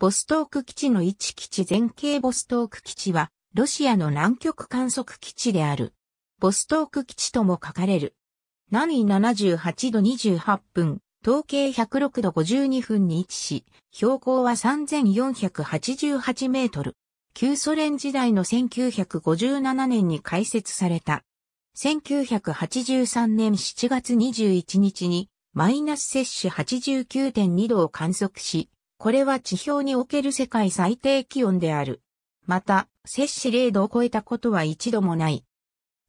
ボストーク基地の一基地全景ボストーク基地は、ロシアの南極観測基地である。ボストーク基地とも書かれる。南緯78度28分、東経106度52分に位置し、標高は3488メートル。旧ソ連時代の1957年に開設された。1983年7月21日にマイナス摂取89.2度を観測し、これは地表における世界最低気温である。また、摂氏0度を超えたことは一度もない。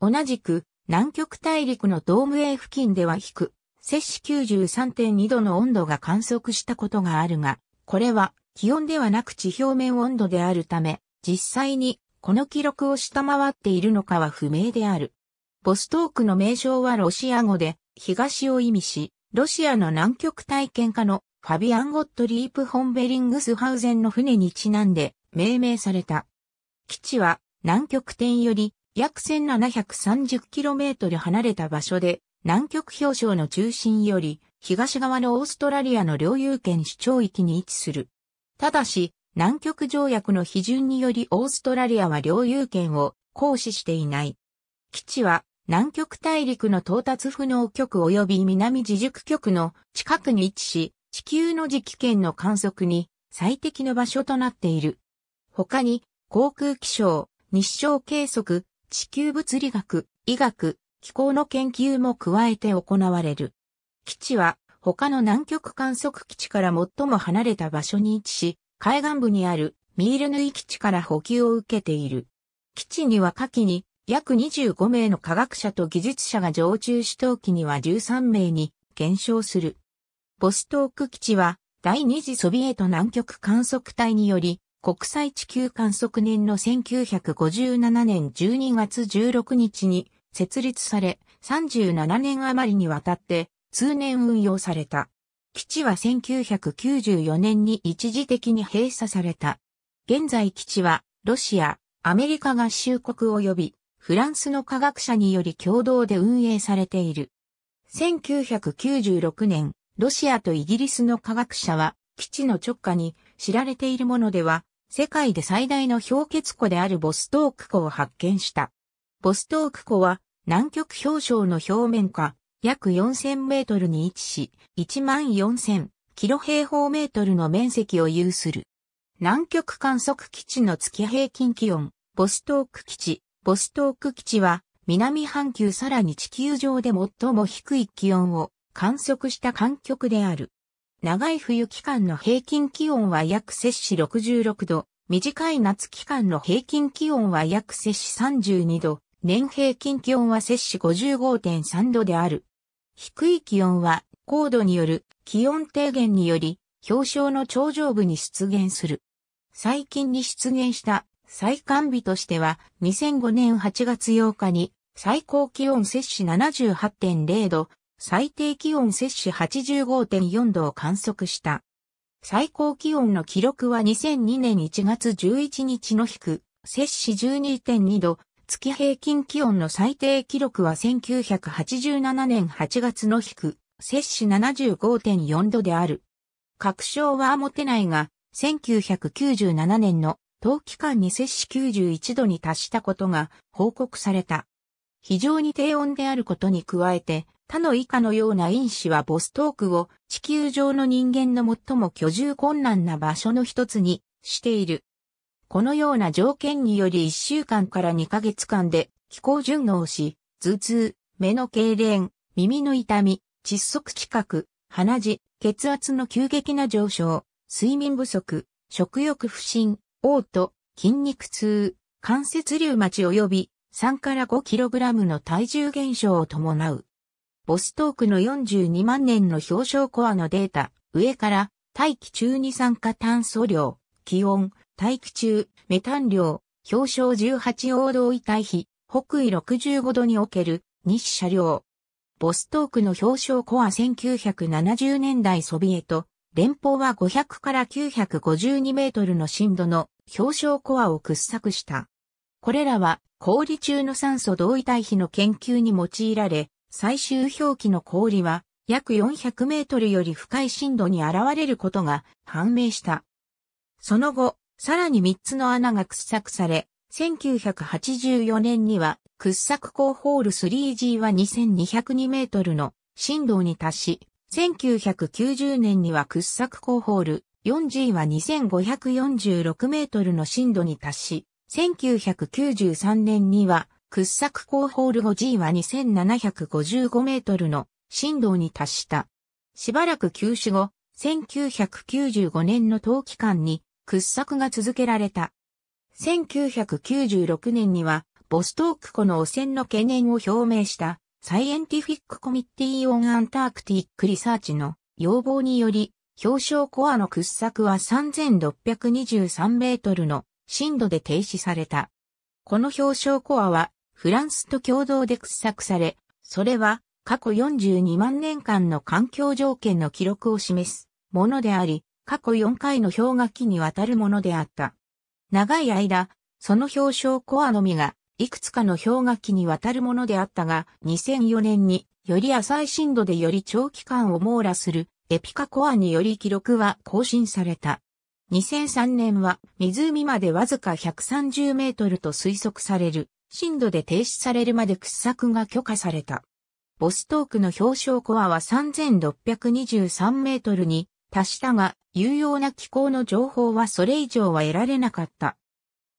同じく、南極大陸のドーム A 付近では低、摂氏93.2度の温度が観測したことがあるが、これは気温ではなく地表面温度であるため、実際にこの記録を下回っているのかは不明である。ボストークの名称はロシア語で東を意味し、ロシアの南極体験家のファビアン・ゴットリープ・ホンベリングスハウゼンの船にちなんで命名された。基地は南極点より約 1730km 離れた場所で南極氷床の中心より東側のオーストラリアの領有権主張域に位置する。ただし、南極条約の批准によりオーストラリアは領有権を行使していない。基地は南極大陸の到達不能局及び南自熟局の近くに位置し、地球の磁気圏の観測に最適の場所となっている。他に、航空気象、日照計測、地球物理学、医学、気候の研究も加えて行われる。基地は、他の南極観測基地から最も離れた場所に位置し、海岸部にあるミールヌイ基地から補給を受けている。基地には下記に約25名の科学者と技術者が常駐し冬季には13名に減少する。ボストーク基地は第二次ソビエト南極観測隊により国際地球観測年の1957年12月16日に設立され37年余りにわたって通年運用された。基地は1994年に一時的に閉鎖された。現在基地はロシア、アメリカ合衆国及びフランスの科学者により共同で運営されている。1996年、ロシアとイギリスの科学者は、基地の直下に知られているものでは、世界で最大の氷結湖であるボストーク湖を発見した。ボストーク湖は、南極氷床の表面下、約4000メートルに位置し、14000キロ平方メートルの面積を有する。南極観測基地の月平均気温、ボストーク基地、ボストーク基地は、南半球さらに地球上で最も低い気温を観測した観極である。長い冬期間の平均気温は約摂氏66度、短い夏期間の平均気温は約摂氏32度、年平均気温は摂氏55.3度である。低い気温は高度による気温低減により氷床の頂上部に出現する。最近に出現した最寒日としては2005年8月8日に最高気温摂氏78.0度、最低気温摂氏85.4度を観測した。最高気温の記録は2002年1月11日の低、く、摂氏12.2度、月平均気温の最低記録は1987年8月の低、く、摂氏75.4度である。確証は持てないが、1997年の冬期間に摂氏91度に達したことが報告された。非常に低温であることに加えて、他の以下のような因子はボストークを地球上の人間の最も居住困難な場所の一つにしている。このような条件により1週間から2ヶ月間で気候順応し、頭痛、目の痙攣、耳の痛み、窒息近く、鼻血、血圧の急激な上昇、睡眠不足、食欲不振、嘔吐、筋肉痛、関節リウマチ及び3から 5kg の体重減少を伴う。ボストークの42万年の氷床コアのデータ、上から、大気中二酸化炭素量、気温、大気中、メタン量、氷床18王道位対比、北緯65度における、日車両。ボストークの氷床コア1970年代ソビエト、連邦は500から952メートルの深度の氷床コアを掘削した。これらは氷中の酸素同位対比の研究に用いられ、最終表記の氷は約400メートルより深い深度に現れることが判明した。その後、さらに3つの穴が掘削され、1984年には掘削工ホール 3G は2202メートルの深度に達し、1990年には掘削工ホール 4G は2546メートルの深度に達し、1993年には掘削工ホール 5G は2755メートルの振動に達した。しばらく休止後、1995年の冬期間に掘削が続けられた。1996年には、ボストーク湖の汚染の懸念を表明した、サイエンティフィックコミッティーオンアンタークティックリサーチの要望により、表彰コアの掘削は3623メートルの深度で停止された。この表彰コアはフランスと共同で掘削され、それは過去42万年間の環境条件の記録を示すものであり、過去4回の氷河期にわたるものであった。長い間、その氷床コアのみが、いくつかの氷河期にわたるものであったが、2004年により浅い深度でより長期間を網羅するエピカコアにより記録は更新された。2003年は湖までわずか130メートルと推測される震度で停止されるまで掘削が許可された。ボストークの表彰コアは3623メートルに達したが、有用な気候の情報はそれ以上は得られなかった。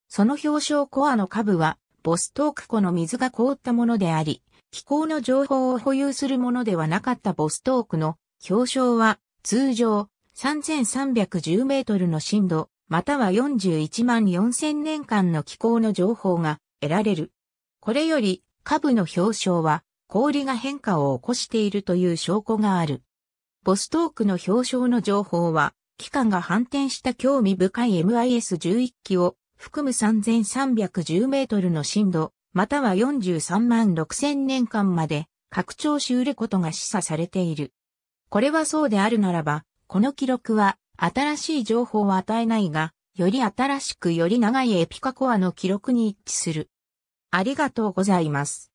その表彰コアの下部は、ボストーク湖の水が凍ったものであり、気候の情報を保有するものではなかったボストークの表彰は、通常3310メートルの震度、または41万4000年間の気候の情報が得られる。これより、下部の表彰は氷が変化を起こしているという証拠がある。ボストークの表彰の情報は、機関が反転した興味深い MIS11 機を含む3310メートルの震度、または43万6000年間まで拡張しうることが示唆されている。これはそうであるならば、この記録は新しい情報を与えないが、より新しくより長いエピカコアの記録に一致する。ありがとうございます。